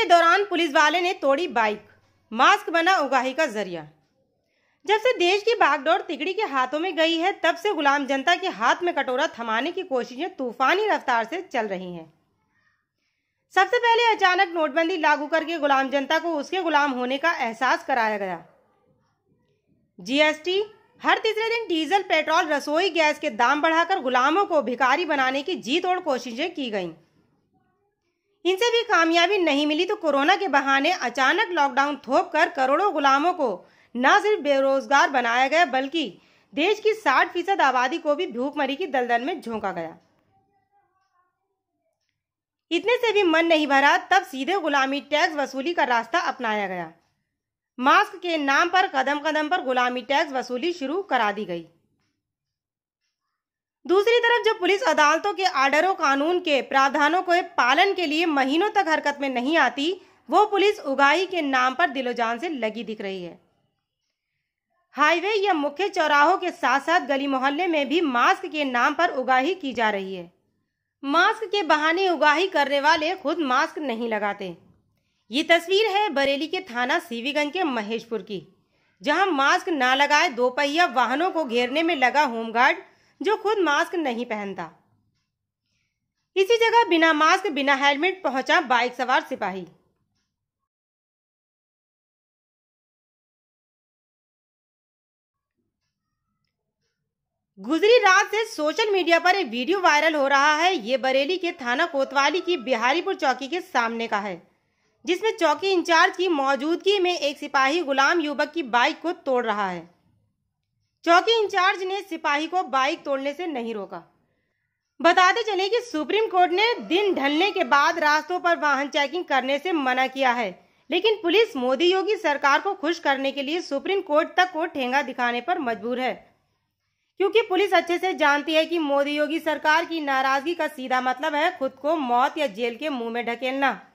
के दौरान पुलिस वाले ने तोड़ी बाइक मास्क बना उगाही का जरिया जब से देश की बागडोर तिगड़ी के हाथों में गई है तब से गुलाम जनता के हाथ में कटोरा थमाने की कोशिशें तूफानी रफ्तार से चल रही हैं सबसे पहले अचानक नोटबंदी लागू करके गुलाम जनता को उसके गुलाम होने का एहसास कराया गया जीएसटी हर तीसरे दिन डीजल पेट्रोल रसोई गैस के दाम बढ़ाकर गुलामों को भिखारी बनाने की जी तोड़ कोशिशें की गईं इनसे भी कामयाबी नहीं मिली तो कोरोना के बहाने अचानक लॉकडाउन थोप कर करोड़ों गुलामों को न सिर्फ बेरोजगार बनाया गया बल्कि देश की साठ फीसद आबादी को भी भूखमरी की दलदल में झोंका गया इतने से भी मन नहीं भरा तब सीधे गुलामी टैक्स वसूली का रास्ता अपनाया गया मास्क के नाम पर कदम कदम पर गुलामी टैक्स वसूली शुरू करा दी गई दूसरी तरफ जब पुलिस अदालतों के आर्डरों कानून के प्रावधानों को पालन के लिए महीनों तक हरकत में नहीं आती वो पुलिस उगाही के नाम पर दिलोजान से लगी दिख रही है हाईवे या मुख्य चौराहों के साथ साथ गली मोहल्ले में भी मास्क के नाम पर उगाही की जा रही है मास्क के बहाने उगाही करने वाले खुद मास्क नहीं लगाते ये तस्वीर है बरेली के थाना सीवीगंज के महेशपुर की जहां मास्क ना लगाए दोपहिया वाहनों को घेरने में लगा होमगार्ड जो खुद मास्क नहीं पहनता इसी जगह बिना मास्क बिना हेलमेट पहुंचा बाइक सवार सिपाही गुजरी रात से सोशल मीडिया पर एक वीडियो वायरल हो रहा है ये बरेली के थाना कोतवाली की बिहारीपुर चौकी के सामने का है जिसमें चौकी इंचार्ज की मौजूदगी में एक सिपाही गुलाम युवक की बाइक को तोड़ रहा है चौकी इंचार्ज ने सिपाही को बाइक तोड़ने से नहीं रोका बताते चले कि सुप्रीम कोर्ट ने दिन ढलने के बाद रास्तों पर वाहन चेकिंग करने से मना किया है लेकिन पुलिस मोदी योगी सरकार को खुश करने के लिए सुप्रीम कोर्ट तक को ठेंगा दिखाने पर मजबूर है क्योंकि पुलिस अच्छे से जानती है कि मोदी योगी सरकार की नाराजगी का सीधा मतलब है खुद को मौत या जेल के मुंह में ढकेलना